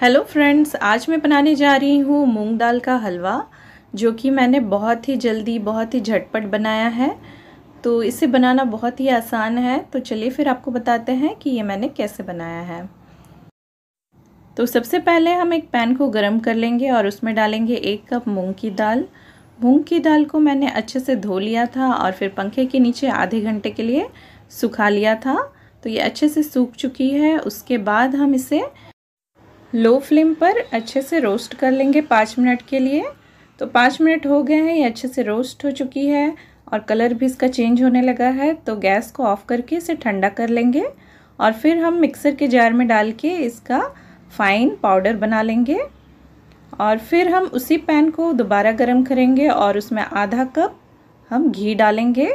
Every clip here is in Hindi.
हेलो फ्रेंड्स आज मैं बनाने जा रही हूँ मूंग दाल का हलवा जो कि मैंने बहुत ही जल्दी बहुत ही झटपट बनाया है तो इसे बनाना बहुत ही आसान है तो चलिए फिर आपको बताते हैं कि ये मैंने कैसे बनाया है तो सबसे पहले हम एक पैन को गर्म कर लेंगे और उसमें डालेंगे एक कप मूंग की दाल मूंग की दाल को मैंने अच्छे से धो लिया था और फिर पंखे के नीचे आधे घंटे के लिए सुखा लिया था तो ये अच्छे से सूख चुकी है उसके बाद हम इसे लो फ्लेम पर अच्छे से रोस्ट कर लेंगे पाँच मिनट के लिए तो पाँच मिनट हो गए हैं ये अच्छे से रोस्ट हो चुकी है और कलर भी इसका चेंज होने लगा है तो गैस को ऑफ़ करके इसे ठंडा कर लेंगे और फिर हम मिक्सर के जार में डाल के इसका फ़ाइन पाउडर बना लेंगे और फिर हम उसी पैन को दोबारा गर्म करेंगे और उसमें आधा कप हम घी डालेंगे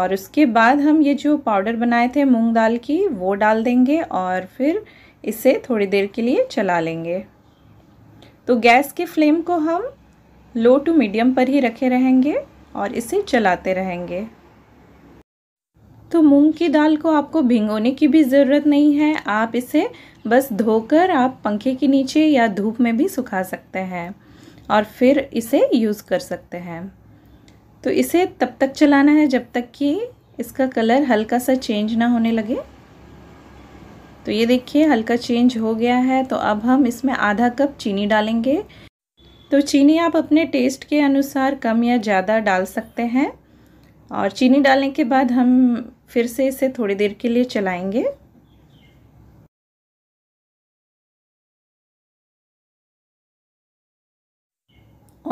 और उसके बाद हम ये जो पाउडर बनाए थे मूंग दाल की वो डाल देंगे और फिर इसे थोड़ी देर के लिए चला लेंगे तो गैस की फ्लेम को हम लो टू मीडियम पर ही रखे रहेंगे और इसे चलाते रहेंगे तो मूंग की दाल को आपको भिंगोने की भी ज़रूरत नहीं है आप इसे बस धोकर आप पंखे के नीचे या धूप में भी सुखा सकते हैं और फिर इसे यूज़ कर सकते हैं तो इसे तब तक चलाना है जब तक कि इसका कलर हल्का सा चेंज ना होने लगे तो ये देखिए हल्का चेंज हो गया है तो अब हम इसमें आधा कप चीनी डालेंगे तो चीनी आप अपने टेस्ट के अनुसार कम या ज़्यादा डाल सकते हैं और चीनी डालने के बाद हम फिर से इसे थोड़ी देर के लिए चलाएंगे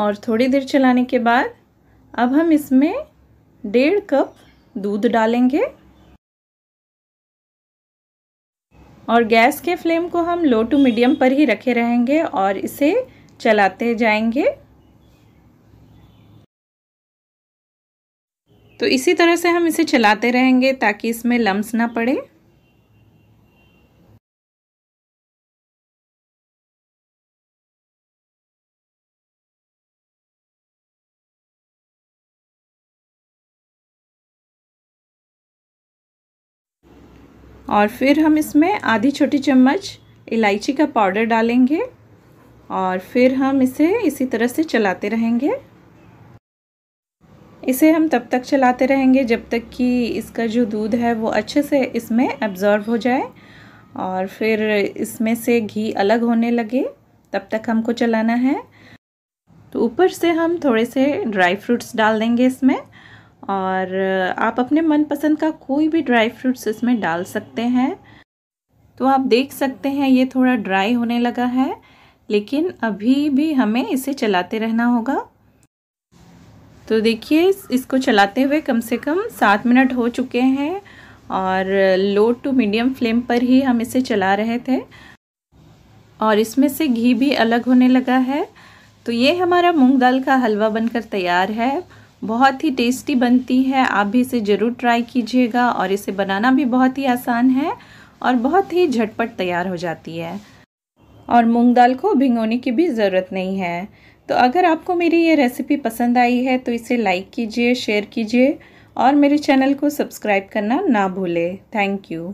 और थोड़ी देर चलाने के बाद अब हम इसमें डेढ़ कप दूध डालेंगे और गैस के फ्लेम को हम लो टू मीडियम पर ही रखे रहेंगे और इसे चलाते जाएंगे तो इसी तरह से हम इसे चलाते रहेंगे ताकि इसमें लम्स ना पड़े और फिर हम इसमें आधी छोटी चम्मच इलायची का पाउडर डालेंगे और फिर हम इसे इसी तरह से चलाते रहेंगे इसे हम तब तक चलाते रहेंगे जब तक कि इसका जो दूध है वो अच्छे से इसमें एब्ज़ॉर्व हो जाए और फिर इसमें से घी अलग होने लगे तब तक हमको चलाना है तो ऊपर से हम थोड़े से ड्राई फ्रूट्स डाल देंगे इसमें और आप अपने मनपसंद का कोई भी ड्राई फ्रूट्स इसमें डाल सकते हैं तो आप देख सकते हैं ये थोड़ा ड्राई होने लगा है लेकिन अभी भी हमें इसे चलाते रहना होगा तो देखिए इसको चलाते हुए कम से कम सात मिनट हो चुके हैं और लो टू मीडियम फ्लेम पर ही हम इसे चला रहे थे और इसमें से घी भी अलग होने लगा है तो ये हमारा मूंग दाल का हलवा बनकर तैयार है बहुत ही टेस्टी बनती है आप भी इसे ज़रूर ट्राई कीजिएगा और इसे बनाना भी बहुत ही आसान है और बहुत ही झटपट तैयार हो जाती है और मूंग दाल को भिंगोने की भी ज़रूरत नहीं है तो अगर आपको मेरी ये रेसिपी पसंद आई है तो इसे लाइक कीजिए शेयर कीजिए और मेरे चैनल को सब्सक्राइब करना ना भूलें थैंक यू